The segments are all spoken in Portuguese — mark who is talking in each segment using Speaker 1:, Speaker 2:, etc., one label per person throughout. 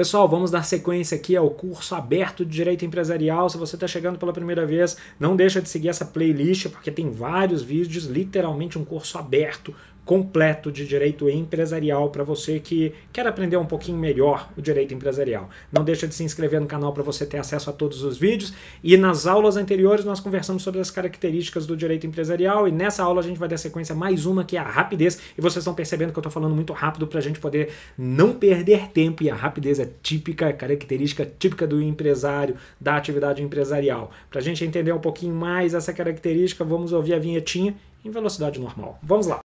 Speaker 1: Pessoal, vamos dar sequência aqui ao curso aberto de Direito Empresarial. Se você está chegando pela primeira vez, não deixa de seguir essa playlist, porque tem vários vídeos, literalmente um curso aberto completo de direito empresarial para você que quer aprender um pouquinho melhor o direito empresarial. Não deixa de se inscrever no canal para você ter acesso a todos os vídeos e nas aulas anteriores nós conversamos sobre as características do direito empresarial e nessa aula a gente vai dar sequência a mais uma que é a rapidez e vocês estão percebendo que eu estou falando muito rápido para a gente poder não perder tempo e a rapidez é típica, é característica típica do empresário, da atividade empresarial. Para a gente entender um pouquinho mais essa característica, vamos ouvir a vinhetinha em velocidade normal. Vamos lá!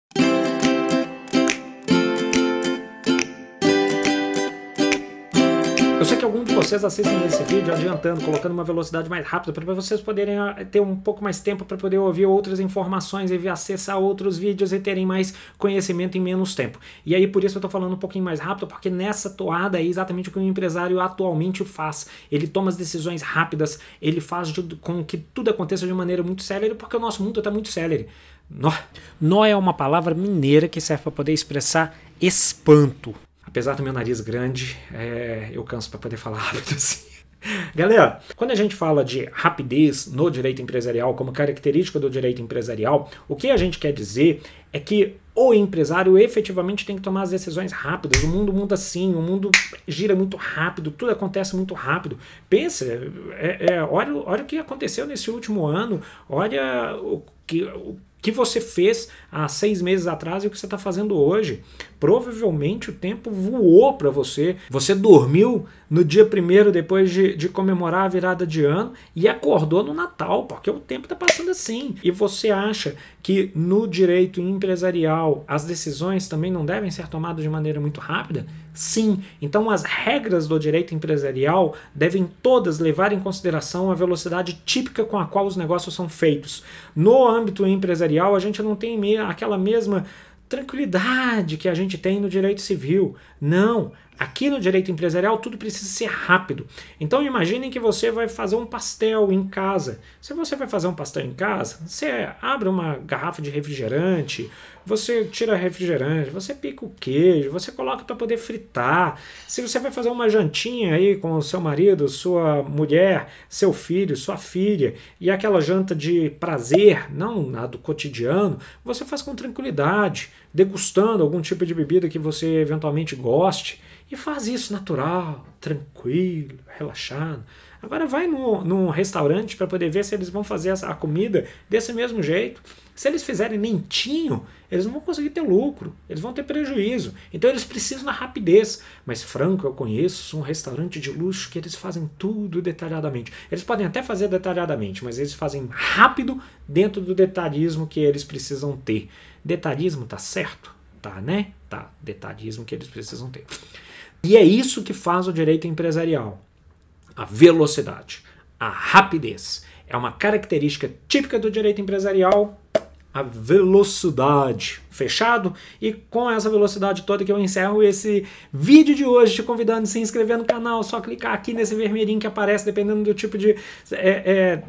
Speaker 1: Eu sei que alguns de vocês assistem esse vídeo adiantando, colocando uma velocidade mais rápida para vocês poderem ah, ter um pouco mais tempo para poder ouvir outras informações e acessar outros vídeos e terem mais conhecimento em menos tempo. E aí por isso eu estou falando um pouquinho mais rápido, porque nessa toada é exatamente o que o um empresário atualmente faz. Ele toma as decisões rápidas, ele faz com que tudo aconteça de maneira muito célere, porque o nosso mundo está muito célere. Nó é uma palavra mineira que serve para poder expressar espanto apesar do meu nariz grande, é, eu canso para poder falar rápido assim. Galera, quando a gente fala de rapidez no direito empresarial como característica do direito empresarial, o que a gente quer dizer é que o empresário efetivamente tem que tomar as decisões rápidas. O mundo muda assim, o mundo gira muito rápido, tudo acontece muito rápido. Pensa, é, é, olha, olha o que aconteceu nesse último ano, olha o que, o que você fez há seis meses atrás e o que você está fazendo hoje provavelmente o tempo voou para você. Você dormiu no dia primeiro depois de, de, comemorar a virada de ano e acordou no Natal, porque o tempo está passando assim. E você acha que no direito empresarial as decisões também não devem ser tomadas de maneira muito rápida? Sim. Então as regras do direito empresarial devem todas levar em consideração a velocidade típica com a qual os negócios são feitos. No âmbito empresarial, a gente não tem aquela mesma tranquilidade que a gente tem no direito civil. Não, Aqui no direito empresarial tudo precisa ser rápido. Então imaginem que você vai fazer um pastel em casa. Se você vai fazer um pastel em casa, você abre uma garrafa de refrigerante, você tira refrigerante, você pica o queijo, você coloca para poder fritar. Se você vai fazer uma jantinha aí com o seu marido, sua mulher, seu filho, sua filha, e aquela janta de prazer, não nada do cotidiano, você faz com tranquilidade, degustando algum tipo de bebida que você eventualmente goste. E faz isso natural, tranquilo, relaxado. Agora vai num, num restaurante para poder ver se eles vão fazer a comida desse mesmo jeito. Se eles fizerem lentinho, eles não vão conseguir ter lucro, eles vão ter prejuízo. Então eles precisam da rapidez. Mas Franco, eu conheço um restaurante de luxo que eles fazem tudo detalhadamente. Eles podem até fazer detalhadamente, mas eles fazem rápido dentro do detalhismo que eles precisam ter. Detalhismo tá certo? Tá, né? Tá, detalhismo que eles precisam ter. E é isso que faz o direito empresarial. A velocidade, a rapidez. É uma característica típica do direito empresarial, a velocidade. Fechado? E com essa velocidade toda que eu encerro esse vídeo de hoje, te convidando a se inscrever no canal, só clicar aqui nesse vermelhinho que aparece, dependendo do tipo de. É,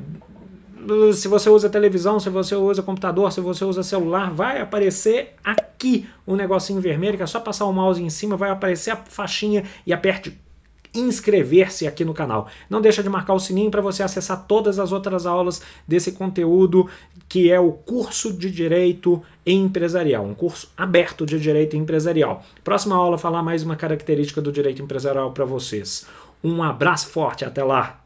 Speaker 1: é, se você usa televisão, se você usa computador, se você usa celular, vai aparecer aqui aqui um negocinho vermelho, que é só passar o mouse em cima, vai aparecer a faixinha e aperte inscrever-se aqui no canal. Não deixa de marcar o sininho para você acessar todas as outras aulas desse conteúdo que é o curso de direito empresarial, um curso aberto de direito empresarial. Próxima aula falar mais uma característica do direito empresarial para vocês. Um abraço forte, até lá.